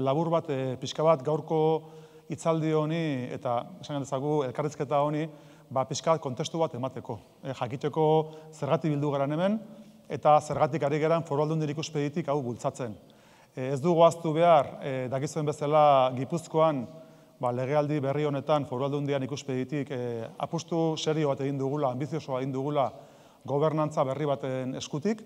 labur bat e, pixka bat gaurko hitzaldi honi eta esan dezagu elkarrizketa honi ba pixka kontestu bat emateko e, jakiteko zergatik bildu garen hemen eta zergatik ari geran foru aldundi ikuspeditik hau bultzatzen eh, ez dugu ahztu behar e, dakizuen bezala Gipuzkoan ba legealdi berri honetan foru aldundian ikuspeditik apustu serio bat egin dugula ambizioso egin dugula gobernantza berri baten eskutik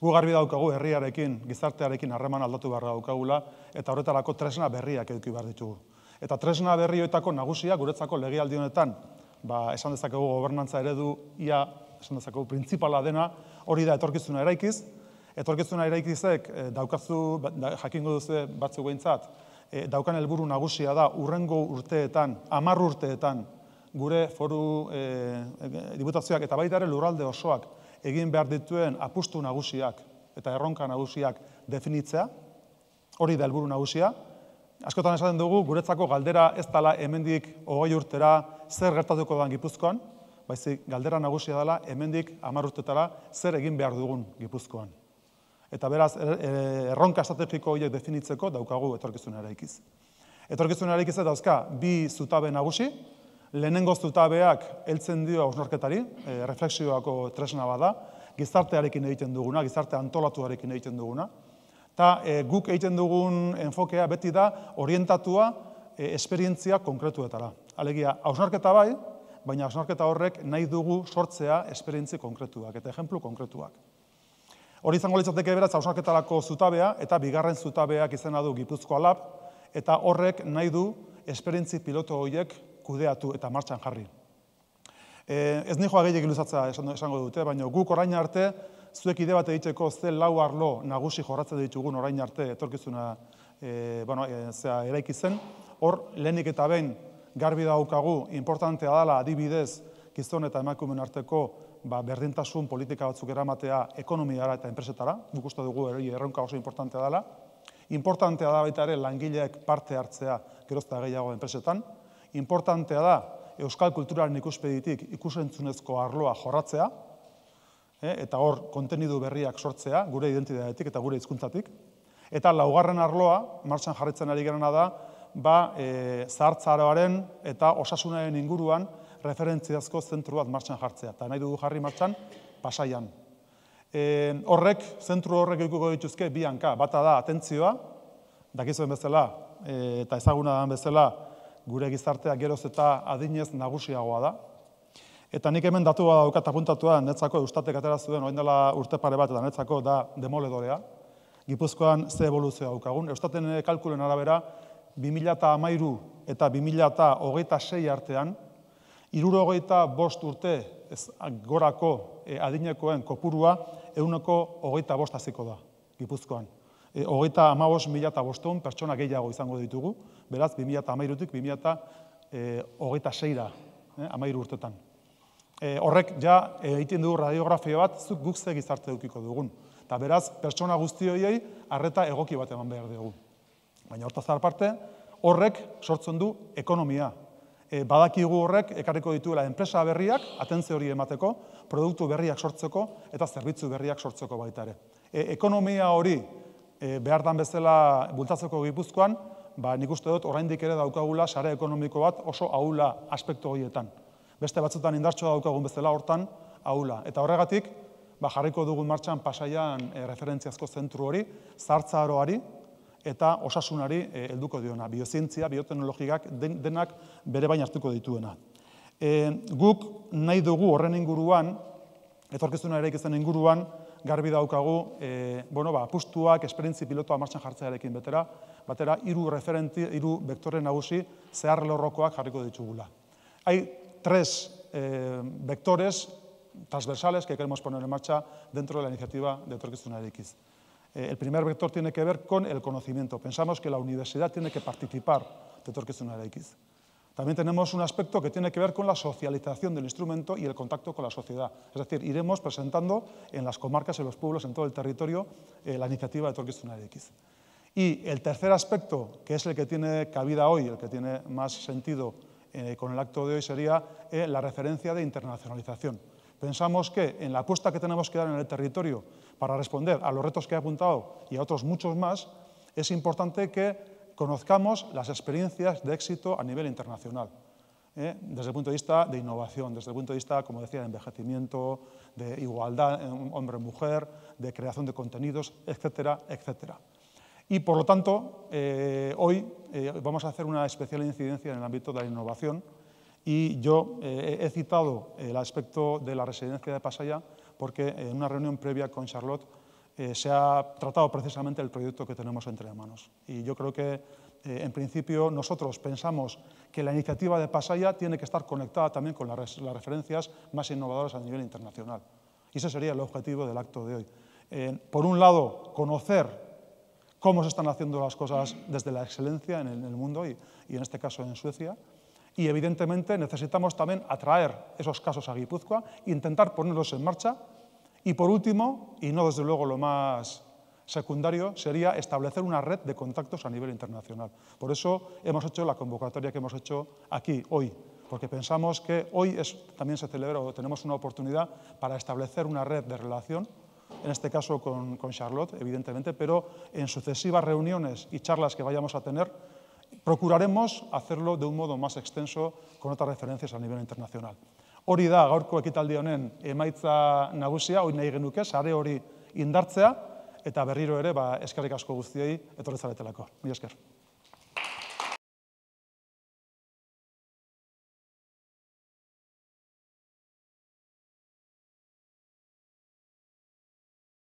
Gu garbi daukagu herriarekin, gizartearekin harreman aldatu behar daukagula, eta horretarako tresna berriak eduki behar ditugu. Eta tresna berri horietako nagusia guretzako legialdi honetan, ba, esan dezakegu gobernantza eredu ia, esan dezakegu printzipala dena, hori da etorkizuna eraikiz, etorkizuna eraikizek eh, daukazu ba, jakingo duzu batzu gointzat, eh, daukan helburu nagusia da urrengo urteetan, 10 urteetan gure foru e, diputazioak eta baita ere lurralde osoak egin behar dituen apustu nagusiak eta erronka nagusiak definitzea, hori da helburu nagusia. Askotan esaten dugu, guretzako galdera ez dala hemendik hogei urtera zer gertatuko den gipuzkoan, baizik galdera nagusia dela hemendik hamar urtetara zer egin behar dugun gipuzkoan. Eta beraz, er, er, erronka estrategiko horiek definitzeko daukagu etorkizunera ikiz. Etorkizunera ikiz eta dauzka, bi zutabe nagusi, lehenengo zutabeak heltzen dio ausnarketari, e, eh, refleksioako tresna bada, gizartearekin egiten duguna, gizarte antolatuarekin egiten duguna. Ta e, guk egiten dugun enfokea beti da orientatua e, esperientzia konkretuetara. Alegia, ausnarketa bai, baina ausnarketa horrek nahi dugu sortzea esperientzi konkretuak eta ejemplu konkretuak. Hori izango litzateke beraz ausnarketarako zutabea eta bigarren zutabeak izena du Gipuzkoa Lab eta horrek nahi du esperientzi piloto horiek kudeatu eta martxan jarri. E, ez niko gehiagin luzatza esango dute, baina guk orain arte, zuek ide bat egiteko ze lau arlo nagusi jorratzen ditugun orain arte etorkizuna e, bueno, e, zera eraiki zen, hor lehenik eta behin garbi daukagu importantea dela adibidez gizon eta emakumeen arteko ba, berdintasun politika batzuk eramatea ekonomiara eta enpresetara, guk uste dugu eroi erronka oso importantea dela, importantea da baita ere langileak parte hartzea gerozta gehiago enpresetan, importantea da euskal kulturaren ikuspeditik ikusentzunezko arloa jorratzea, eh, eta hor kontenidu berriak sortzea, gure identitateetik eta gure hizkuntzatik. Eta laugarren arloa, martxan jarritzen ari gerena da, ba, e, zahartzaroaren eta osasunaren inguruan referentziazko zentru bat martxan jartzea. Eta nahi dugu jarri martxan, pasaian. E, horrek, zentru horrek eukuko dituzke, bianka, bata da, atentzioa, dakizuen bezala, eta ezaguna den bezala, gure gizartea geroz eta adinez nagusiagoa da. Eta nik hemen datu bat daukat apuntatua, netzako eustatek atera zuen, oin dela urte pare bat, eta netzako da demoledorea. Gipuzkoan ze evoluzioa daukagun. Eustaten kalkulen arabera, 2008 eta sei artean, iruro e, hogeita bost urte gorako adinekoen kopurua, eguneko hogeita aziko da, Gipuzkoan. E, hogeita amabos mila eta bostun, pertsona gehiago izango ditugu beraz, 2008-tik 2006-ra, amairu urtetan. Eh, horrek, ja, egiten du radiografia bat, zuk gukze gizarte dukiko dugun. Eta beraz, pertsona guzti horiei, arreta egoki bat eman behar dugu. Baina horta zara parte, horrek sortzen du ekonomia. Eh, badakigu horrek, ekarriko dituela enpresa berriak, atentze hori emateko, produktu berriak sortzeko eta zerbitzu berriak sortzeko baita baitare. Eh, ekonomia hori behar dan bezala bultatzeko gipuzkoan, ba, nik uste dut oraindik ere daukagula sare ekonomiko bat oso ahula aspektu horietan. Beste batzutan indartsoa daukagun bezala hortan ahula. Eta horregatik, ba, jarriko dugun martxan pasaian eh, referentziazko zentru hori, zartza aroari eta osasunari eh, helduko diona. Biozientzia, bioteknologiak denak bere bain hartuko dituena. E, guk nahi dugu horren inguruan etorkizuna ere ikizten inguruan, garbi daukagu, e, bueno, ba, apustuak, esperientzi pilotoa martxan jartzearekin betera, batera, hiru referenti, hiru vektore nagusi, zehar lorrokoak jarriko ditugula. Hai tres e, vektores, transversales que queremos poner en marcha dentro de la iniciativa de Torquiz e, El primer vector tiene que ver con el conocimiento. Pensamos que la universidad tiene que participar de Torquiz También tenemos un aspecto que tiene que ver con la socialización del instrumento y el contacto con la sociedad. Es decir, iremos presentando en las comarcas, en los pueblos, en todo el territorio, eh, la iniciativa de Torquistuna X. Y el tercer aspecto, que es el que tiene cabida hoy, el que tiene más sentido eh, con el acto de hoy, sería eh, la referencia de internacionalización. Pensamos que en la apuesta que tenemos que dar en el territorio para responder a los retos que he apuntado y a otros muchos más, es importante que conozcamos las experiencias de éxito a nivel internacional, ¿eh? desde el punto de vista de innovación, desde el punto de vista, como decía, de envejecimiento, de igualdad hombre-mujer, de creación de contenidos, etcétera, etcétera. Y por lo tanto, eh, hoy eh, vamos a hacer una especial incidencia en el ámbito de la innovación y yo he citado el aspecto de la residencia de Pasaya porque en una reunión previa con Charlotte eh, se ha tratado precisamente el proyecto que tenemos entre manos. Y yo creo que, eh, en principio, nosotros pensamos que la iniciativa de Pasaya tiene que estar conectada también con las, referencias más innovadoras a nivel internacional. Y ese sería el objetivo del acto de hoy. Eh, por un lado, conocer cómo se están haciendo las cosas desde la excelencia en el, mundo y, en este caso en Suecia. Y evidentemente necesitamos también atraer esos casos a Guipúzcoa, intentar ponerlos en marcha y por último, y no desde luego lo más secundario, sería establecer una red de contactos a nivel internacional. Por eso hemos hecho la convocatoria que hemos hecho aquí, hoy, porque pensamos que hoy también se celebra o tenemos una oportunidad para establecer una red de relación, en este caso con Charlotte, evidentemente, pero en sucesivas reuniones y charlas que vayamos a tener, procuraremos hacerlo de un modo más extenso con otras referencias a nivel internacional. Hori da, gaurko ekitaldi honen emaitza nagusia, hori nahi genuke, sare hori indartzea, eta berriro ere, ba, eskerrik asko guztiei, etorrezaretelako. Mi esker.